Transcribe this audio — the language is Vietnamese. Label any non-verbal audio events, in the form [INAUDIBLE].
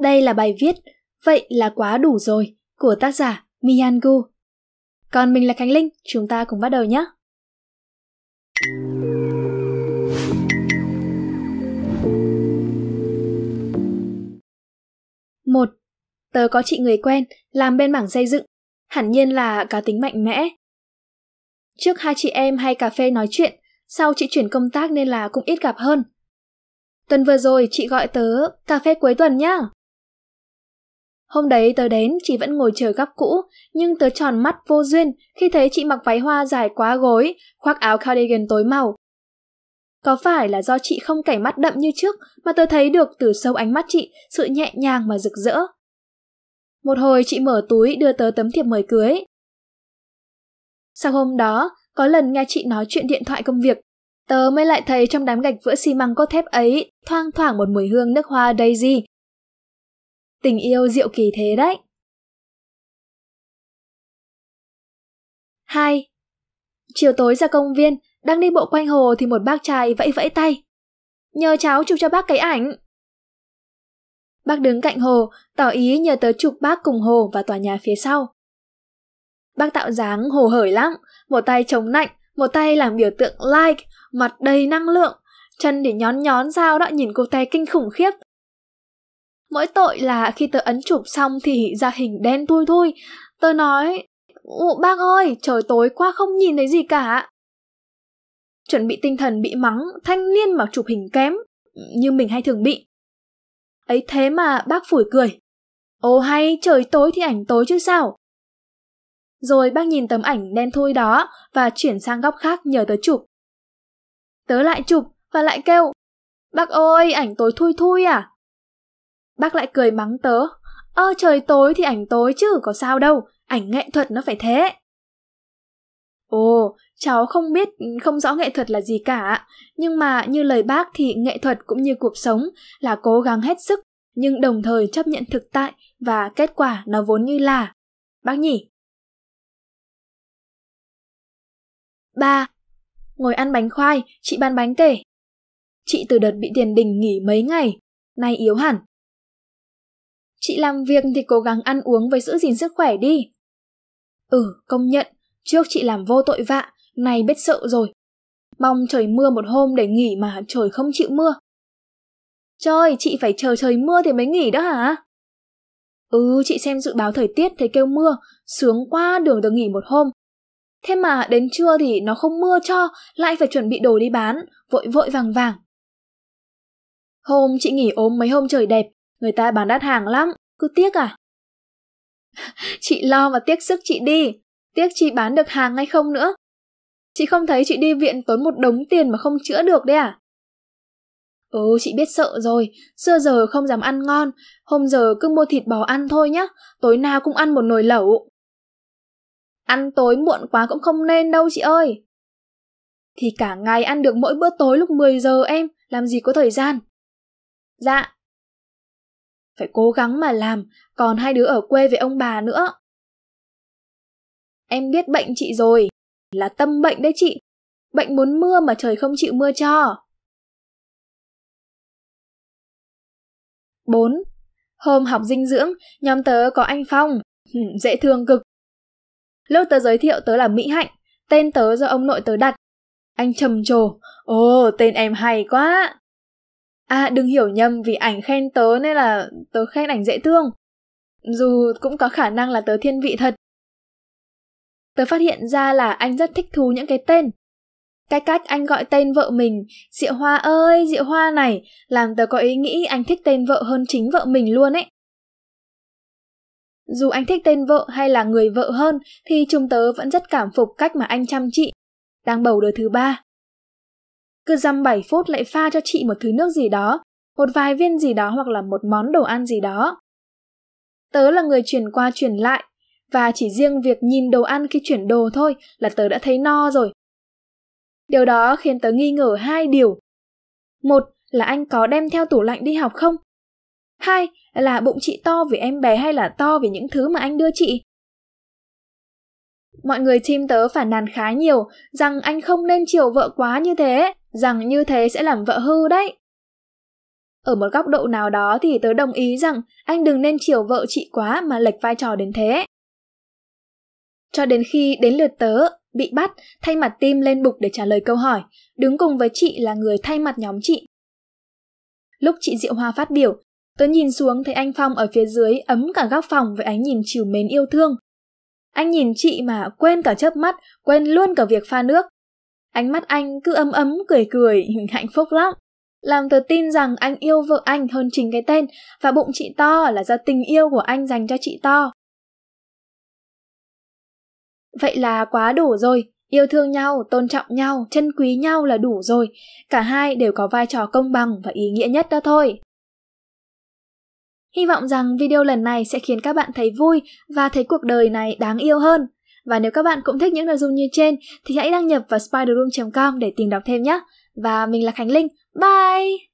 Đây là bài viết Vậy là quá đủ rồi của tác giả Miyangu. Còn mình là Khánh Linh, chúng ta cùng bắt đầu nhé! Một, tớ có chị người quen làm bên mảng xây dựng, hẳn nhiên là cá tính mạnh mẽ. Trước hai chị em hay cà phê nói chuyện, sau chị chuyển công tác nên là cũng ít gặp hơn. Tuần vừa rồi chị gọi tớ cà phê cuối tuần nhá. Hôm đấy tớ đến, chị vẫn ngồi chờ góc cũ, nhưng tớ tròn mắt vô duyên khi thấy chị mặc váy hoa dài quá gối, khoác áo cardigan tối màu. Có phải là do chị không cảnh mắt đậm như trước mà tớ thấy được từ sâu ánh mắt chị sự nhẹ nhàng mà rực rỡ. Một hồi chị mở túi đưa tớ tấm thiệp mời cưới. Sau hôm đó, có lần nghe chị nói chuyện điện thoại công việc, tớ mới lại thấy trong đám gạch vữa xi măng cốt thép ấy thoang thoảng một mùi hương nước hoa daisy tình yêu diệu kỳ thế đấy. 2. Chiều tối ra công viên, đang đi bộ quanh hồ thì một bác trai vẫy vẫy tay. Nhờ cháu chụp cho bác cái ảnh. Bác đứng cạnh hồ, tỏ ý nhờ tớ chụp bác cùng hồ và tòa nhà phía sau. Bác tạo dáng hồ hởi lắm, một tay chống nạnh, một tay làm biểu tượng like, mặt đầy năng lượng, chân để nhón nhón dao đó nhìn cô tay kinh khủng khiếp Mỗi tội là khi tớ ấn chụp xong thì ra hình đen thui thui. Tớ nói, bác ơi, trời tối quá không nhìn thấy gì cả. Chuẩn bị tinh thần bị mắng, thanh niên mà chụp hình kém, như mình hay thường bị. Ấy thế mà bác phủi cười. Ồ hay, trời tối thì ảnh tối chứ sao. Rồi bác nhìn tấm ảnh đen thui đó và chuyển sang góc khác nhờ tớ chụp. Tớ lại chụp và lại kêu, bác ơi, ảnh tối thui thui à, Bác lại cười mắng tớ. Ơ trời tối thì ảnh tối chứ có sao đâu, ảnh nghệ thuật nó phải thế. Ồ, cháu không biết, không rõ nghệ thuật là gì cả. Nhưng mà như lời bác thì nghệ thuật cũng như cuộc sống là cố gắng hết sức, nhưng đồng thời chấp nhận thực tại và kết quả nó vốn như là. Bác nhỉ? 3. Ngồi ăn bánh khoai, chị bán bánh kể. Chị từ đợt bị tiền đình nghỉ mấy ngày, nay yếu hẳn, Chị làm việc thì cố gắng ăn uống với giữ gìn sức khỏe đi. Ừ, công nhận, trước chị làm vô tội vạ, nay biết sợ rồi. Mong trời mưa một hôm để nghỉ mà trời không chịu mưa. Trời, chị phải chờ trời mưa thì mới nghỉ đó hả? Ừ, chị xem dự báo thời tiết thấy kêu mưa, sướng quá đường được nghỉ một hôm. Thế mà đến trưa thì nó không mưa cho, lại phải chuẩn bị đồ đi bán, vội vội vàng vàng. Hôm chị nghỉ ốm mấy hôm trời đẹp, Người ta bán đắt hàng lắm, cứ tiếc à? [LAUGHS] chị lo mà tiếc sức chị đi, tiếc chị bán được hàng hay không nữa. Chị không thấy chị đi viện tốn một đống tiền mà không chữa được đấy à? Ừ, chị biết sợ rồi, xưa giờ không dám ăn ngon, hôm giờ cứ mua thịt bò ăn thôi nhá, tối nào cũng ăn một nồi lẩu. Ăn tối muộn quá cũng không nên đâu chị ơi. Thì cả ngày ăn được mỗi bữa tối lúc 10 giờ em, làm gì có thời gian. Dạ, phải cố gắng mà làm còn hai đứa ở quê với ông bà nữa em biết bệnh chị rồi là tâm bệnh đấy chị bệnh muốn mưa mà trời không chịu mưa cho 4. Hôm học dinh dưỡng, nhóm tớ có anh Phong, [LAUGHS] dễ thương cực. Lúc tớ giới thiệu tớ là Mỹ Hạnh, tên tớ do ông nội tớ đặt. Anh trầm trồ, ồ, tên em hay quá à đừng hiểu nhầm vì ảnh khen tớ nên là tớ khen ảnh dễ thương. Dù cũng có khả năng là tớ thiên vị thật. Tớ phát hiện ra là anh rất thích thú những cái tên. Cái cách anh gọi tên vợ mình, Diệu Hoa ơi, Diệu Hoa này, làm tớ có ý nghĩ anh thích tên vợ hơn chính vợ mình luôn ấy. Dù anh thích tên vợ hay là người vợ hơn thì chúng tớ vẫn rất cảm phục cách mà anh chăm chị Đang bầu đời thứ ba, cứ dăm bảy phút lại pha cho chị một thứ nước gì đó, một vài viên gì đó hoặc là một món đồ ăn gì đó. Tớ là người chuyển qua chuyển lại, và chỉ riêng việc nhìn đồ ăn khi chuyển đồ thôi là tớ đã thấy no rồi. Điều đó khiến tớ nghi ngờ hai điều. Một là anh có đem theo tủ lạnh đi học không? Hai là bụng chị to vì em bé hay là to vì những thứ mà anh đưa chị? Mọi người team tớ phản nàn khá nhiều rằng anh không nên chiều vợ quá như thế rằng như thế sẽ làm vợ hư đấy. Ở một góc độ nào đó thì tớ đồng ý rằng anh đừng nên chiều vợ chị quá mà lệch vai trò đến thế. Cho đến khi đến lượt tớ, bị bắt, thay mặt tim lên bục để trả lời câu hỏi, đứng cùng với chị là người thay mặt nhóm chị. Lúc chị Diệu Hoa phát biểu, tớ nhìn xuống thấy anh Phong ở phía dưới ấm cả góc phòng với ánh nhìn chiều mến yêu thương. Anh nhìn chị mà quên cả chớp mắt, quên luôn cả việc pha nước, Ánh mắt anh cứ ấm ấm cười cười, hạnh phúc lắm. Làm tớ tin rằng anh yêu vợ anh hơn chính cái tên và bụng chị to là do tình yêu của anh dành cho chị to. Vậy là quá đủ rồi, yêu thương nhau, tôn trọng nhau, trân quý nhau là đủ rồi. Cả hai đều có vai trò công bằng và ý nghĩa nhất đó thôi. Hy vọng rằng video lần này sẽ khiến các bạn thấy vui và thấy cuộc đời này đáng yêu hơn. Và nếu các bạn cũng thích những nội dung như trên thì hãy đăng nhập vào spiderroom.com để tìm đọc thêm nhé. Và mình là Khánh Linh. Bye!